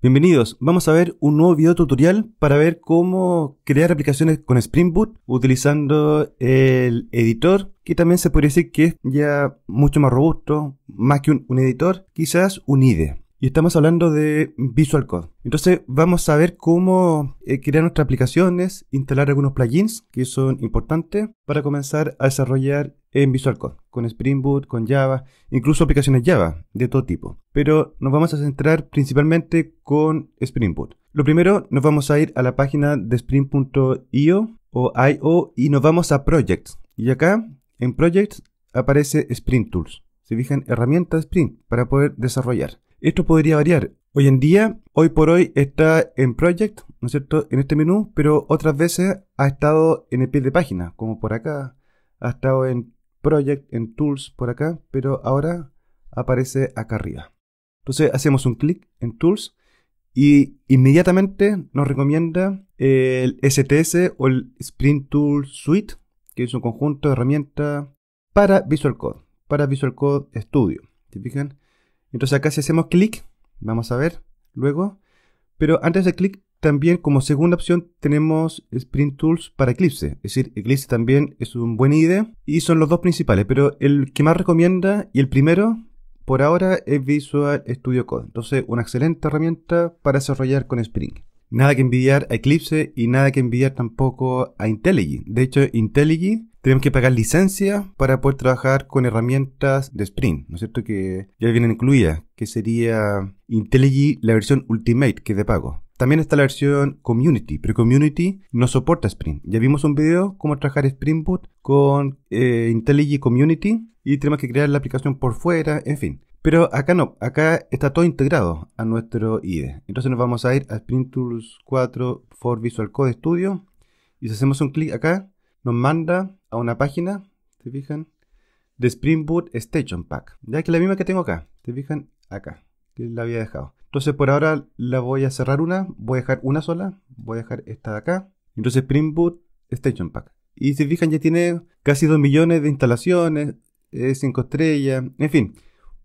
Bienvenidos, vamos a ver un nuevo video tutorial para ver cómo crear aplicaciones con Spring Boot utilizando el editor que también se podría decir que es ya mucho más robusto, más que un, editor, quizás un IDE y estamos hablando de Visual Code. Entonces vamos a ver cómo eh, crear nuestras aplicaciones, instalar algunos plugins que son importantes para comenzar a desarrollar en Visual Code, con Spring Boot, con Java, incluso aplicaciones Java de todo tipo. Pero nos vamos a centrar principalmente con Spring Boot. Lo primero, nos vamos a ir a la página de spring.io o IO y nos vamos a Projects. Y acá, en Projects, aparece Spring Tools. Se fijan, herramientas Spring para poder desarrollar. Esto podría variar. Hoy en día, hoy por hoy está en Project, ¿no es cierto?, en este menú, pero otras veces ha estado en el pie de página, como por acá, ha estado en Project, en Tools, por acá, pero ahora aparece acá arriba. Entonces hacemos un clic en Tools y inmediatamente nos recomienda el STS o el Sprint Tool Suite, que es un conjunto de herramientas para Visual Code, para Visual Code Studio. ¿te fijan? Entonces acá si hacemos clic, vamos a ver luego. Pero antes de clic, también como segunda opción tenemos Sprint Tools para Eclipse. Es decir, Eclipse también es un buen IDE y son los dos principales. Pero el que más recomienda y el primero por ahora es Visual Studio Code. Entonces, una excelente herramienta para desarrollar con Spring. Nada que envidiar a Eclipse y nada que envidiar tampoco a IntelliJ. De hecho, IntelliJ tenemos que pagar licencia para poder trabajar con herramientas de Sprint, ¿no es cierto? Que ya vienen incluidas, que sería IntelliJ, la versión Ultimate, que es de pago. También está la versión Community, pero Community no soporta Sprint. Ya vimos un video cómo trabajar Sprint Boot con eh, IntelliJ Community y tenemos que crear la aplicación por fuera, en fin. Pero acá no, acá está todo integrado a nuestro IDE. Entonces nos vamos a ir a Sprint Tools 4 for Visual Code Studio y si hacemos un clic acá, nos manda a una página, se fijan? De Spring Boot Station Pack. Ya que la misma que tengo acá, ¿te fijan? Acá, que la había dejado. Entonces por ahora la voy a cerrar una, voy a dejar una sola, voy a dejar esta de acá. Entonces Spring Boot Station Pack. Y si fijan ya tiene casi 2 millones de instalaciones, 5 eh, estrellas, en fin,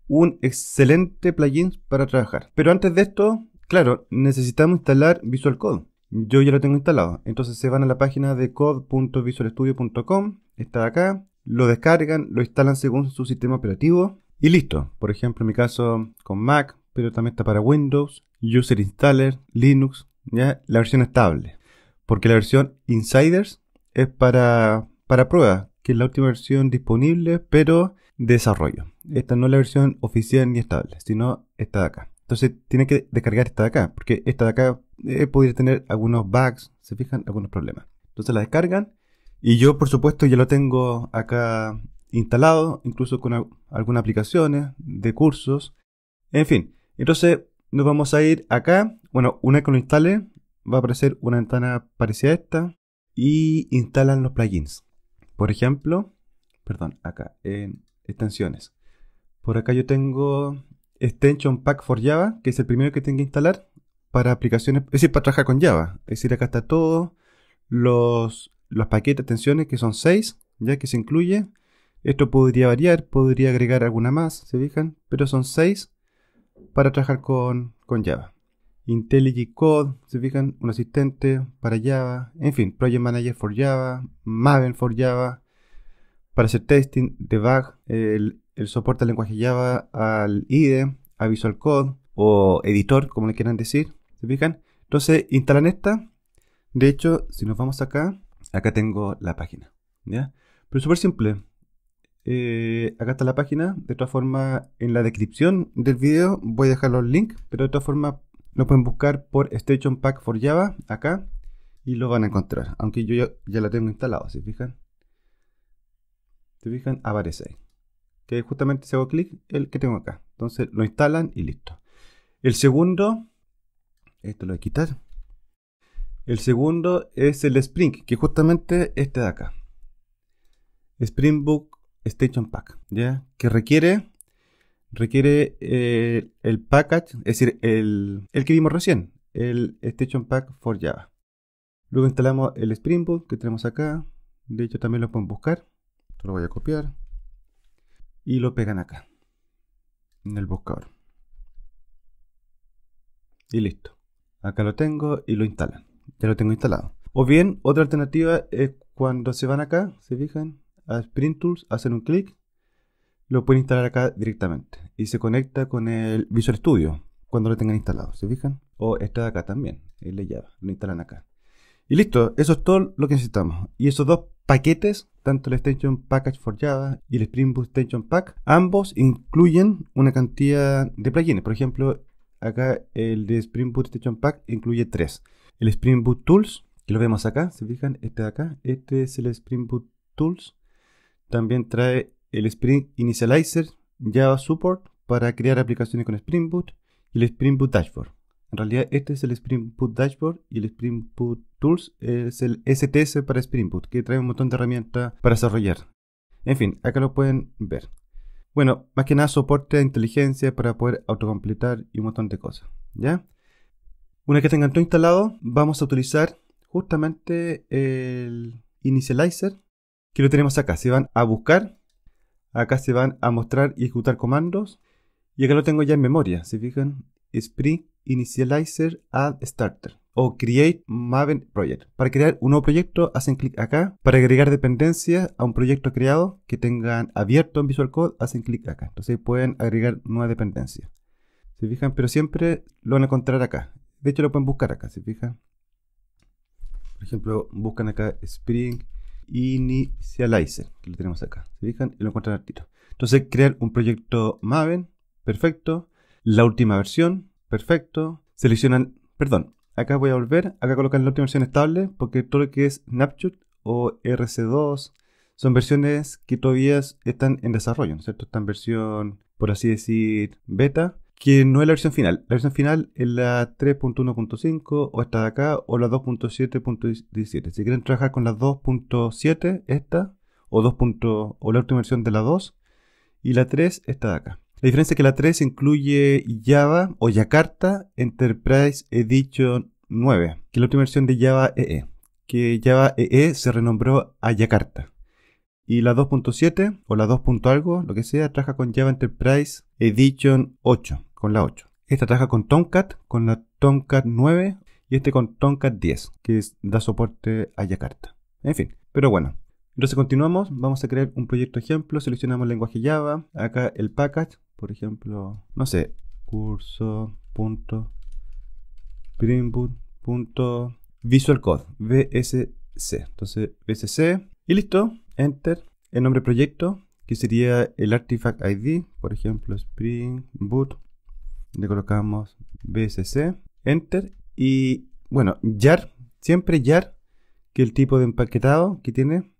un excelente plugin para trabajar. Pero antes de esto, claro, necesitamos instalar Visual Code. Yo ya lo tengo instalado. Entonces se van a la página de code.visualstudio.com, está acá, lo descargan, lo instalan según su sistema operativo y listo. Por ejemplo, en mi caso con Mac, pero también está para Windows, User Installer, Linux, la versión estable. Porque la versión Insiders es para, para prueba, que es la última versión disponible, pero de desarrollo. Esta no es la versión oficial ni estable, sino esta de acá. Entonces tiene que descargar esta de acá, porque esta de acá eh, podría tener algunos bugs, se fijan, algunos problemas. Entonces la descargan y yo por supuesto ya lo tengo acá instalado, incluso con algunas aplicaciones de cursos, en fin. Entonces nos vamos a ir acá, bueno, una vez que lo instale va a aparecer una ventana parecida a esta y instalan los plugins. Por ejemplo, perdón, acá en extensiones. Por acá yo tengo Extension Pack for Java, que es el primero que tengo que instalar para aplicaciones, es decir, para trabajar con Java. Es decir, acá está todo, los, los paquetes de extensiones, que son 6, ya que se incluye. Esto podría variar, podría agregar alguna más, se fijan, pero son 6 para trabajar con, con Java. IntelliJ Code, se fijan, un asistente para Java, en fin, Project Manager for Java, Maven for Java, para hacer testing, debug, el el soporte al lenguaje Java, al IDE, a Visual Code o editor, como le quieran decir. ¿Se fijan? Entonces instalan esta. De hecho, si nos vamos acá, acá tengo la página. ¿ya? Pero súper simple. Eh, acá está la página. De todas formas, en la descripción del video voy a dejar los links. Pero de todas formas, lo pueden buscar por Station Pack for Java acá y lo van a encontrar. Aunque yo ya, ya la tengo instalado, ¿se fijan? ¿Se fijan? Aparece ahí que justamente se hago clic, el que tengo acá. Entonces lo instalan y listo. El segundo, esto lo voy a quitar. El segundo es el Spring, que justamente este de acá. Spring Book Station Pack, ¿ya? Que requiere, requiere eh, el package, es decir, el, que vimos recién, el Station Pack for Java. Luego instalamos el Spring Boot que tenemos acá. De hecho, también lo pueden buscar. Esto lo voy a copiar y lo pegan acá, en el buscador. Y listo. Acá lo tengo y lo instalan. Ya lo tengo instalado. O bien, otra alternativa es cuando se van acá, se fijan, a Sprint Tools, hacen un clic, lo pueden instalar acá directamente. Y se conecta con el Visual Studio cuando lo tengan instalado, ¿se fijan? O está de acá también, el de Java, lo instalan acá. Y listo, eso es todo lo que necesitamos. Y esos dos paquetes, tanto el Extension Package for Java y el Spring Boot Extension Pack, ambos incluyen una cantidad de plugins. Por ejemplo, acá el de Spring Boot Extension Pack incluye tres. El Spring Boot Tools, que lo vemos acá, se fijan, este de acá, este es el Spring Boot Tools. También trae el Spring Initializer Java Support para crear aplicaciones con Spring Boot y el Spring Boot Dashboard. En realidad este es el Spring Boot Dashboard y el Spring Boot Tools es el STS para Spring Boot, que trae un montón de herramientas para desarrollar. En fin, acá lo pueden ver. Bueno, más que nada soporte de inteligencia para poder autocompletar y un montón de cosas, ¿ya? Una vez que tengan todo instalado, vamos a utilizar justamente el initializer que lo tenemos acá. Se van a buscar, acá se van a mostrar y ejecutar comandos. Y acá lo tengo ya en memoria, Si fijan, Spring Initializer Add Starter o Create Maven Project. Para crear un nuevo proyecto, hacen clic acá. Para agregar dependencias a un proyecto creado que tengan abierto en Visual Code, hacen clic acá. Entonces pueden agregar nueva dependencia. ¿Se fijan? Pero siempre lo van a encontrar acá. De hecho, lo pueden buscar acá, ¿se fijan? Por ejemplo, buscan acá Spring Initializer, que lo tenemos acá. ¿Se fijan? Y lo encuentran al tiro. Entonces, crear un proyecto Maven, perfecto la última versión, perfecto. Seleccionan, perdón, acá voy a volver, acá colocan la última versión estable, porque todo lo que es Snapshot o RC2 son versiones que todavía están en desarrollo, ¿no es cierto? Están versión, por así decir, beta, que no es la versión final. La versión final es la 3.1.5 o esta de acá o la 2.7.17. Si quieren trabajar con la 2.7, esta, o, 2. o la última versión de la 2, y la 3, esta de acá. La diferencia es que la 3 incluye Java o Jakarta Enterprise Edition 9, que es la última versión de Java EE, e, que Java EE e se renombró a Jakarta. Y la 2.7 o la 2. algo, lo que sea, trabaja con Java Enterprise Edition 8, con la 8. Esta trabaja con Tomcat, con la Tomcat 9 y este con Tomcat 10, que da soporte a Jakarta. En fin, pero bueno. Entonces continuamos, vamos a crear un proyecto ejemplo, seleccionamos lenguaje Java, acá el package, por ejemplo, no sé, curso punto code VSC. Entonces, VSC y listo, enter, el nombre proyecto que sería el artifact ID, por ejemplo, Spring Boot. Le colocamos VSC, enter y bueno, jar, siempre jar que el tipo de empaquetado que tiene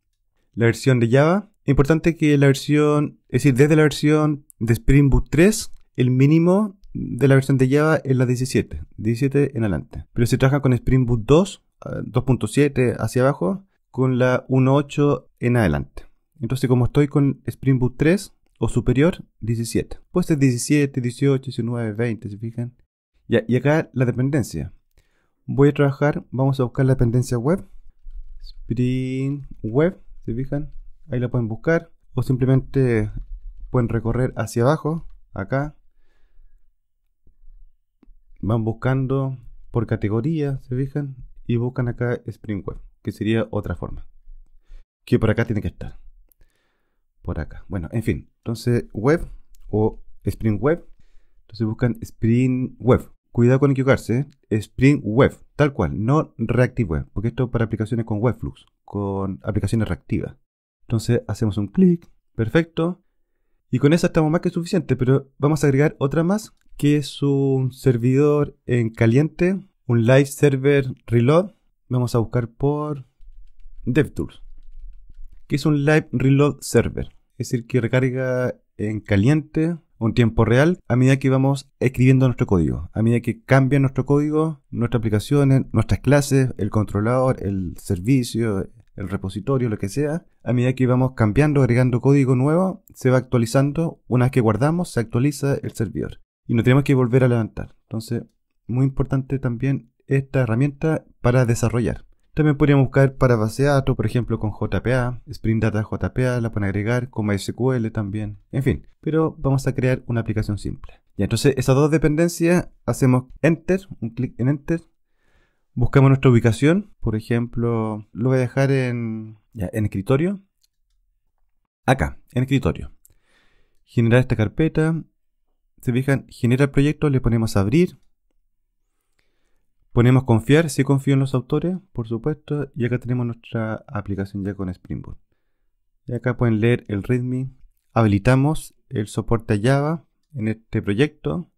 la versión de Java. Importante que la versión, es decir, desde la versión de Spring Boot 3, el mínimo de la versión de Java es la 17, 17 en adelante. Pero si trabaja con Spring Boot 2, 2.7 ah, hacia abajo, con la 1.8 en adelante. Entonces, como estoy con Spring Boot 3 o superior, 17. Puede ser 17, 18, 19, 20, se fijan. y acá la dependencia. Voy a trabajar, vamos a buscar la dependencia web. Spring Web, se fijan. Ahí la pueden buscar. O simplemente pueden recorrer hacia abajo, acá. Van buscando por categoría, se fijan, y buscan acá Spring Web. que sería otra forma. Que por acá tiene que estar. Por acá. Bueno, en fin. Entonces, web o Spring Web. Entonces buscan Spring Web. Cuidado con equivocarse. ¿eh? Spring Web, tal cual, no Reactive Web, porque esto es para aplicaciones con Webflux, con aplicaciones reactivas. Entonces hacemos un clic, perfecto. Y con esa estamos más que suficiente, pero vamos a agregar otra más, que es un servidor en caliente, un live server reload. Vamos a buscar por DevTools, que es un live reload server, es decir, que recarga en caliente un tiempo real a medida que vamos escribiendo nuestro código, a medida que cambia nuestro código, nuestras aplicaciones, nuestras clases, el controlador, el servicio, el repositorio, lo que sea, a medida que vamos cambiando, agregando código nuevo, se va actualizando. Una vez que guardamos, se actualiza el servidor. Y no tenemos que volver a levantar. Entonces, muy importante también esta herramienta para desarrollar. También podríamos buscar para base de datos, por ejemplo, con JPA, Spring Data JPA, la pueden agregar, con MySQL también, en fin. Pero vamos a crear una aplicación simple. Y entonces esas dos dependencias hacemos Enter, un clic en Enter, Buscamos nuestra ubicación. Por ejemplo, lo voy a dejar en, escritorio. Acá, en escritorio. Generar esta carpeta. Se fijan, genera el proyecto, le ponemos abrir. Ponemos confiar, si confío en los autores, por supuesto. Y acá tenemos nuestra aplicación ya con Spring Boot. Y acá pueden leer el README. Habilitamos el soporte a Java en este proyecto.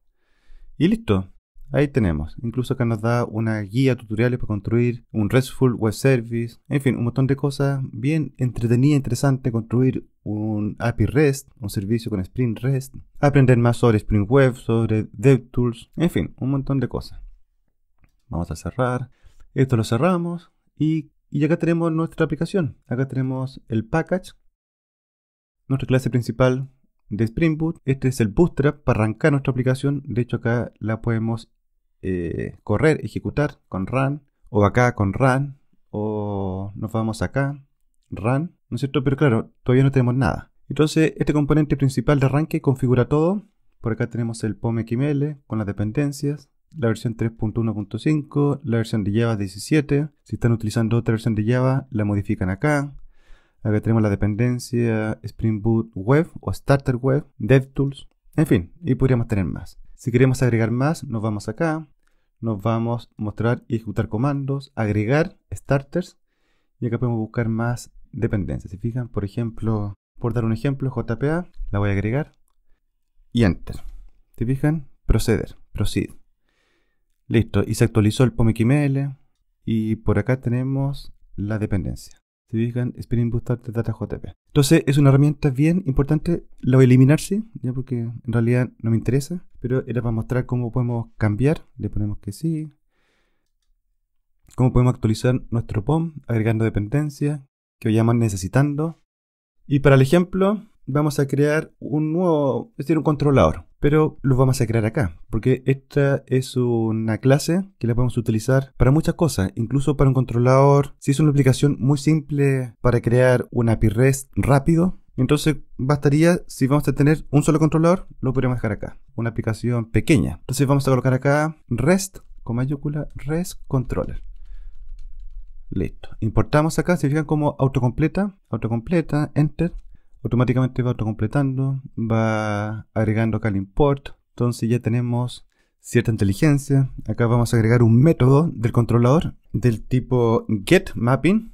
Y listo, Ahí tenemos. Incluso acá nos da una guía, tutoriales para construir un RESTful web service. En fin, un montón de cosas bien entretenidas, e interesante construir un API REST, un servicio con Spring REST, aprender más sobre Spring Web, sobre DevTools, en fin, un montón de cosas. Vamos a cerrar. Esto lo cerramos y, y acá tenemos nuestra aplicación. Acá tenemos el package, nuestra clase principal de Spring Boot. Este es el Bootstrap para arrancar nuestra aplicación. De hecho, acá la podemos eh, correr, ejecutar con run, o acá con run, o nos vamos acá, run, ¿no es cierto? Pero claro, todavía no tenemos nada. Entonces, este componente principal de arranque configura todo. Por acá tenemos el POM con las dependencias, la versión 3.1.5, la versión de Java 17. Si están utilizando otra versión de Java, la modifican acá. Acá tenemos la dependencia Spring Boot Web o Starter Web, DevTools, en fin, y podríamos tener más. Si queremos agregar más, nos vamos acá, nos vamos a mostrar y ejecutar comandos, agregar starters, y acá podemos buscar más dependencias. Si fijan, por ejemplo, por dar un ejemplo, JPA, la voy a agregar y enter. Si fijan? Proceder, proceed. Listo, y se actualizó el POMXML y por acá tenemos la dependencia. Si digan Spring Bootstrap de DataJP. Entonces es una herramienta bien importante, Lo voy a eliminar sí, ya porque en realidad no me interesa, pero era para mostrar cómo podemos cambiar, le ponemos que sí, cómo podemos actualizar nuestro POM agregando dependencias que vayamos necesitando. Y para el ejemplo, vamos a crear un nuevo, es decir, un controlador. Pero lo vamos a crear acá, porque esta es una clase que la podemos utilizar para muchas cosas, incluso para un controlador. Si es una aplicación muy simple para crear un API REST rápido, entonces bastaría, si vamos a tener un solo controlador, lo podemos dejar acá, una aplicación pequeña. Entonces vamos a colocar acá REST con mayúscula REST Controller. Listo. Importamos acá, se fijan como autocompleta, autocompleta, enter, automáticamente va autocompletando, va agregando acá el import, entonces ya tenemos cierta inteligencia. Acá vamos a agregar un método del controlador del tipo GetMapping,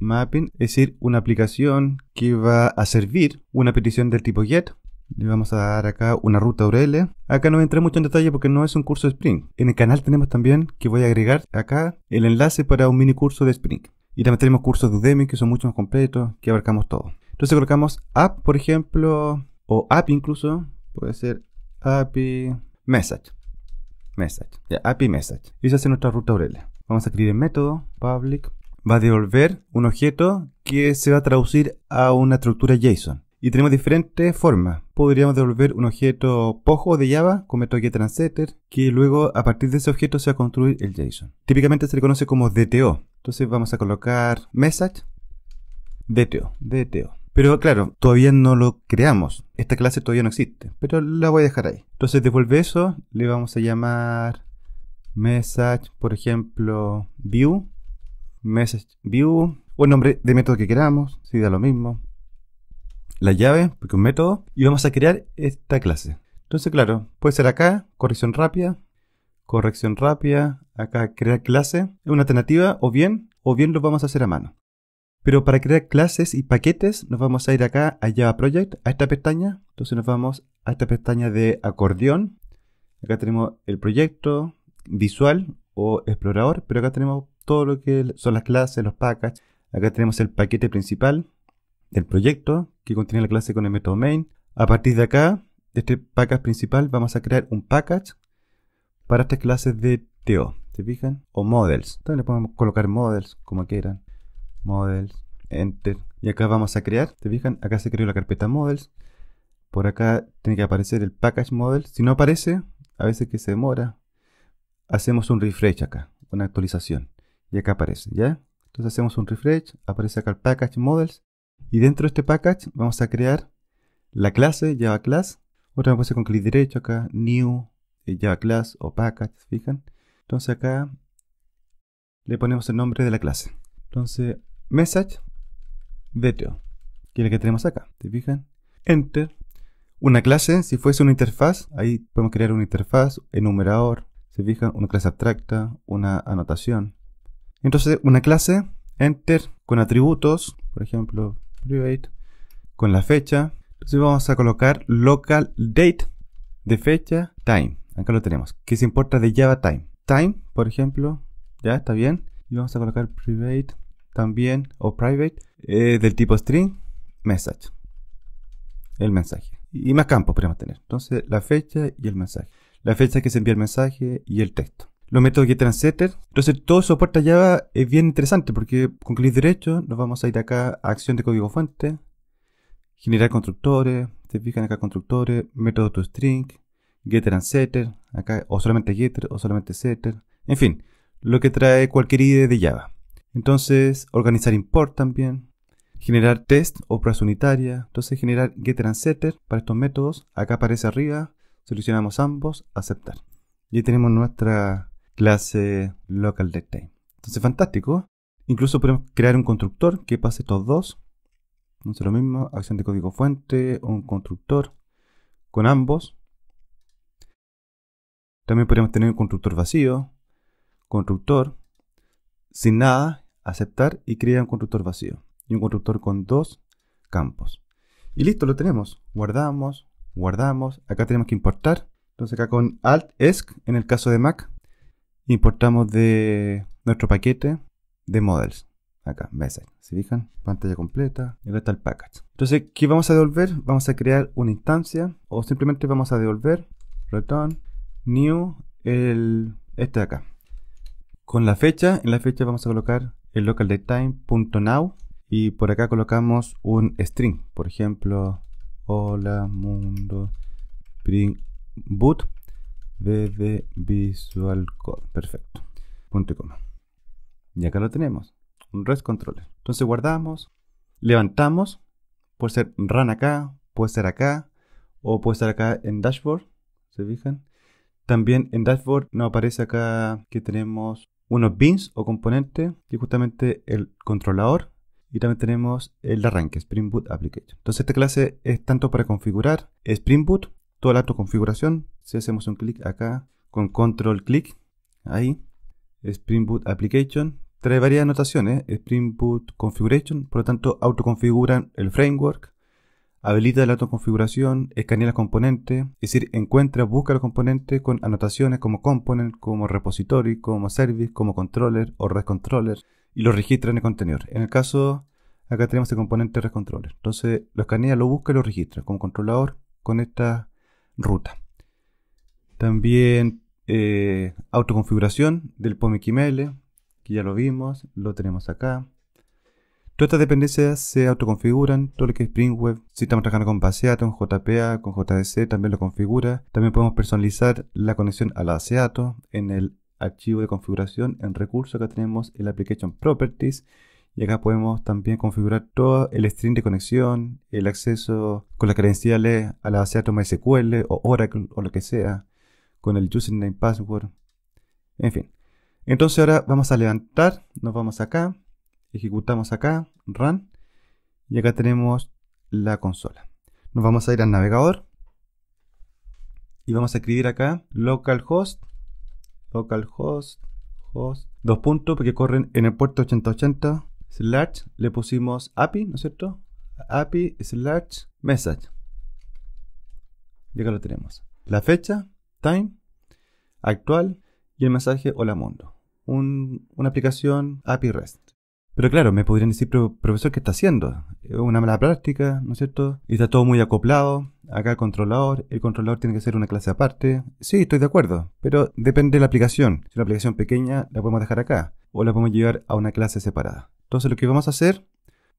mapping, es decir, una aplicación que va a servir una petición del tipo get. Le vamos a dar acá una ruta URL. Acá no entré mucho en detalle porque no es un curso de Spring. En el canal tenemos también que voy a agregar acá el enlace para un mini curso de Spring. Y también tenemos cursos de Udemy que son mucho más completos, que abarcamos todo. Entonces colocamos app, por ejemplo, o app incluso, puede ser API message. Message, ya, API message. Y esa es nuestra ruta URL, Vamos a escribir el método public. Va a devolver un objeto que se va a traducir a una estructura JSON. Y tenemos diferentes formas. Podríamos devolver un objeto POJO de Java con método getTransetter. que luego a partir de ese objeto se va a construir el JSON. Típicamente se le conoce como DTO. Entonces vamos a colocar message DTO, DTO. Pero claro, todavía no lo creamos. Esta clase todavía no existe, pero la voy a dejar ahí. Entonces devuelve eso, le vamos a llamar message, por ejemplo, view, message view, o el nombre de método que queramos, si da lo mismo la llave, porque un método, y vamos a crear esta clase. Entonces, claro, puede ser acá, corrección rápida, corrección rápida, acá crear clase, es una alternativa, o bien, o bien lo vamos a hacer a mano. Pero para crear clases y paquetes, nos vamos a ir acá a Java Project, a esta pestaña. Entonces nos vamos a esta pestaña de acordeón. Acá tenemos el proyecto visual o explorador, pero acá tenemos todo lo que son las clases, los packages. Acá tenemos el paquete principal, del proyecto que contiene la clase con el método main. A partir de acá, este package principal, vamos a crear un package para estas clases de TO. ¿Se fijan? O models. Entonces le podemos colocar models, como quieran. Models, enter. Y acá vamos a crear. Te fijan? Acá se creó la carpeta models. Por acá tiene que aparecer el package model. Si no aparece, a veces que se demora, hacemos un refresh acá, una actualización. Y acá aparece, ¿ya? Entonces hacemos un refresh, aparece acá el package models y dentro de este package vamos a crear la clase Java Class. Otra vez con clic derecho acá, New, eh, Java Class o Package, fijan. Entonces acá le ponemos el nombre de la clase. Entonces, message video, que es lo que tenemos acá. ¿Te fijan? Enter. Una clase, si fuese una interfaz, ahí podemos crear una interfaz, enumerador, se fijan, una clase abstracta, una anotación. Entonces, una clase, enter, con atributos, por ejemplo, private con la fecha. Entonces vamos a colocar local date de fecha time. Acá lo tenemos. Que se importa de Java time. Time, por ejemplo. Ya está bien. Y vamos a colocar private también o private eh, del tipo string message. El mensaje. Y más campo podemos tener. Entonces la fecha y el mensaje. La fecha que se envía el mensaje y el texto los métodos setter. Entonces, todo soporta Java es bien interesante porque con clic derecho nos vamos a ir acá a acción de código fuente, generar constructores, se fijan acá constructores, método toString, getter and setter, acá o solamente getter o solamente setter, en fin, lo que trae cualquier IDE de Java. Entonces, organizar import también, generar test o pruebas unitarias, entonces generar getter and setter para estos métodos, acá aparece arriba, seleccionamos ambos, aceptar. Y ahí tenemos nuestra clase local time. Entonces, fantástico. Incluso podemos crear un constructor que pase estos dos. Entonces, lo mismo, acción de código fuente, un constructor con ambos. También podemos tener un constructor vacío, constructor, sin nada, aceptar y crear un constructor vacío. Y un constructor con dos campos. Y listo, lo tenemos. Guardamos, guardamos. Acá tenemos que importar. Entonces acá con Alt ESC, en el caso de Mac, importamos de nuestro paquete de models. Acá, message. si fijan? Pantalla completa. Y acá está el package. Entonces, ¿qué vamos a devolver? Vamos a crear una instancia o simplemente vamos a devolver return new el, este de acá. Con la fecha, en la fecha vamos a colocar el local localDatetime.now y por acá colocamos un string. Por ejemplo, hola mundo print boot de Visual Code. Perfecto. Punto y coma. Y acá lo tenemos. Un REST controller. Entonces guardamos, levantamos. Puede ser run acá, puede ser acá, o puede ser acá en dashboard. ¿Se fijan? También en dashboard nos aparece acá que tenemos unos bins o componentes, y justamente el controlador. Y también tenemos el arranque, Spring Boot Application. Entonces esta clase es tanto para configurar Spring Boot toda la autoconfiguración. Si hacemos un clic acá con control clic, ahí, Spring Boot Application, trae varias anotaciones, ¿eh? Spring Boot Configuration, por lo tanto autoconfiguran el framework, habilita la autoconfiguración, escanea las componentes, es decir, encuentra, busca los componentes con anotaciones como component, como repository, como service, como controller o red controller y lo registra en el contenedor. En el caso, acá tenemos el componente Rest controller. Entonces lo escanea, lo busca y lo registra como controlador con esta ruta. También eh, autoconfiguración del POM que ya lo vimos, lo tenemos acá. Todas estas dependencias se autoconfiguran, todo lo que es Spring Web, si estamos trabajando con BaseAto, con JPA, con JDC, también lo configura. También podemos personalizar la conexión a la baseato en el archivo de configuración, en recursos acá tenemos el Application Properties, y acá podemos también configurar todo el string de conexión, el acceso con las credenciales a la base de MySQL o Oracle o lo que sea, con el username password, en fin. Entonces ahora vamos a levantar, nos vamos acá, ejecutamos acá, run, y acá tenemos la consola. Nos vamos a ir al navegador y vamos a escribir acá localhost, localhost, host, dos puntos porque corren en el puerto 8080 slash, le pusimos API, ¿no es cierto? API slash message. Y acá lo tenemos. La fecha, time, actual y el mensaje hola mundo. una aplicación API REST. Pero claro, me podrían decir, profesor, ¿qué está haciendo? Es una mala práctica, ¿no es cierto? Y está todo muy acoplado, acá el controlador, el controlador tiene que ser una clase aparte. Sí, estoy de acuerdo, pero depende de la aplicación. Si es una aplicación pequeña, la podemos dejar acá o la podemos llevar a una clase separada. Entonces lo que vamos a hacer,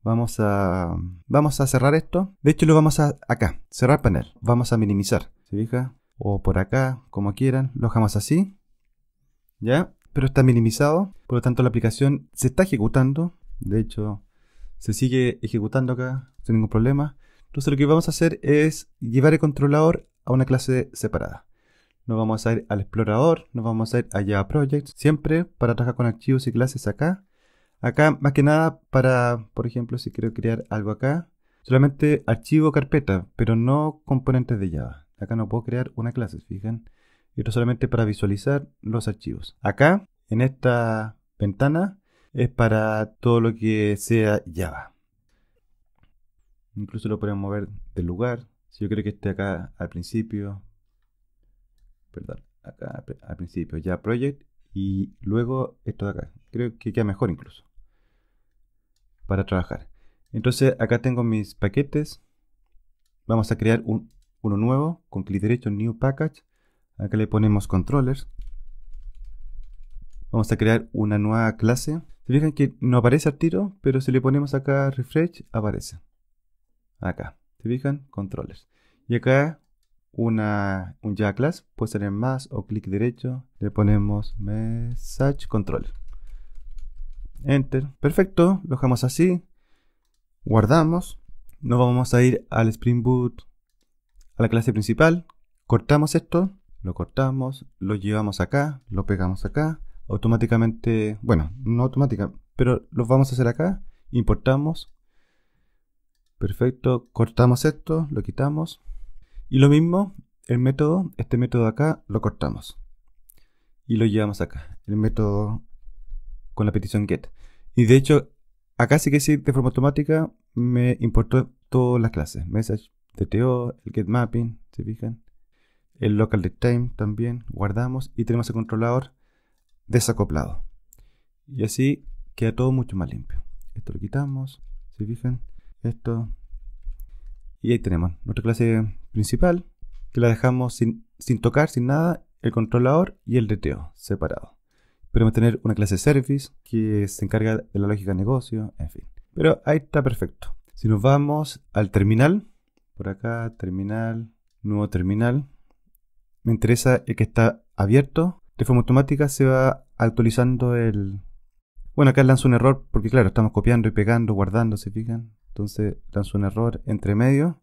vamos a, vamos a cerrar esto. De hecho lo vamos a acá, cerrar panel. Vamos a minimizar, ¿se fija? O por acá, como quieran, lo dejamos así. ¿Ya? pero está minimizado. Por lo tanto, la aplicación se está ejecutando. De hecho, se sigue ejecutando acá sin ningún problema. Entonces, lo que vamos a hacer es llevar el controlador a una clase separada. Nos vamos a ir al explorador, nos vamos a ir a Java Projects, siempre para trabajar con archivos y clases acá. Acá, más que nada, para, por ejemplo, si quiero crear algo acá, solamente archivo carpeta, pero no componentes de Java. Acá no puedo crear una clase, fijan y esto solamente para visualizar los archivos. Acá, en esta ventana, es para todo lo que sea Java. Incluso lo podemos mover del lugar. Si yo creo que esté acá al principio, perdón, acá al principio, Java Project, y luego esto de acá. Creo que queda mejor incluso para trabajar. Entonces acá tengo mis paquetes. Vamos a crear uno nuevo con clic derecho, New Package acá le ponemos Controllers vamos a crear una nueva clase se fijan que no aparece al tiro pero si le ponemos acá refresh aparece acá se fijan controllers y acá una un ya class puede ser en más o clic derecho le ponemos message controller enter perfecto lo dejamos así guardamos nos vamos a ir al Spring Boot a la clase principal cortamos esto lo cortamos, lo llevamos acá, lo pegamos acá, automáticamente, bueno, no automática, pero lo vamos a hacer acá, importamos, perfecto, cortamos esto, lo quitamos, y lo mismo, el método, este método acá, lo cortamos, y lo llevamos acá, el método con la petición get, y de hecho, acá sí que sí, de forma automática, me importó todas las clases, message, DTO, el get mapping, se fijan, el local time también, guardamos y tenemos el controlador desacoplado. Y así queda todo mucho más limpio. Esto lo quitamos, se fijan, esto. Y ahí tenemos nuestra clase principal, que la dejamos sin, sin tocar, sin nada, el controlador y el DTO separado. Podemos tener una clase service que se encarga de la lógica de negocio, en fin. Pero ahí está perfecto. Si nos vamos al terminal, por acá, terminal, nuevo terminal, me interesa el que está abierto. De forma automática se va actualizando el... Bueno, acá lanzó un error porque claro, estamos copiando y pegando, guardando, ¿se fijan? Entonces lanzó un error entre medio.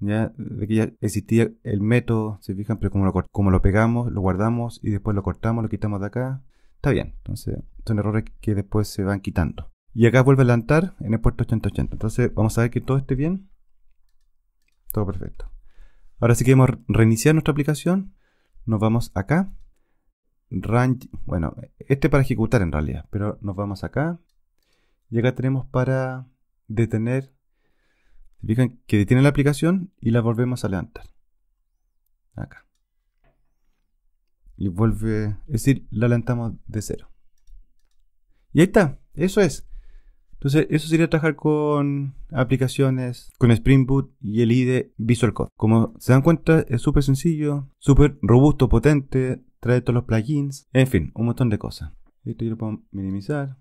Ya, que ya existía el método, ¿se fijan? Pero como lo, como lo pegamos, lo guardamos y después lo cortamos, lo quitamos de acá. Está bien. Entonces son errores que después se van quitando. Y acá vuelve a lanzar en el puerto 8080. Entonces vamos a ver que todo esté bien. Todo perfecto. Ahora si queremos reiniciar nuestra aplicación, nos vamos acá. range, bueno, este para ejecutar en realidad, pero nos vamos acá. Y acá tenemos para detener. que detiene la aplicación y la volvemos a levantar. Acá. Y vuelve, es decir, la levantamos de cero. Y ahí está, eso es. Entonces, eso sería trabajar con aplicaciones, con Spring Boot y el IDE Visual Code. Como se dan cuenta, es súper sencillo, súper robusto, potente, trae todos los plugins, en fin, un montón de cosas. Esto yo lo podemos minimizar.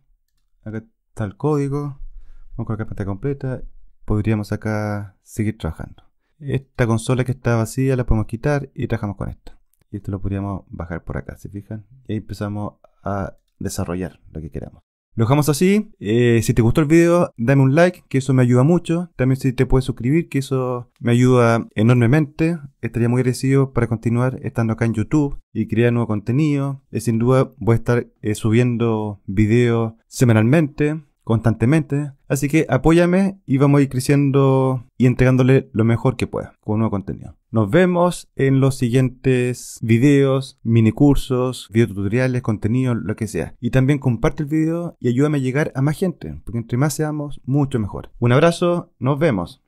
Acá está el código. Vamos con la pantalla completa. Podríamos acá seguir trabajando. Esta consola que está vacía la podemos quitar y trabajamos con esta. Y esto lo podríamos bajar por acá, ¿se fijan? Y ahí empezamos a desarrollar lo que queramos. Lo dejamos así. Eh, si te gustó el video, dame un like, que eso me ayuda mucho. También si te puedes suscribir, que eso me ayuda enormemente. Estaría muy agradecido para continuar estando acá en YouTube y crear nuevo contenido. Eh, sin duda voy a estar eh, subiendo videos semanalmente, constantemente. Así que apóyame y vamos a ir creciendo y entregándole lo mejor que pueda con nuevo contenido. Nos vemos en los siguientes videos, minicursos, videotutoriales, contenido, lo que sea. Y también comparte el video y ayúdame a llegar a más gente, porque entre más seamos, mucho mejor. Un abrazo, nos vemos.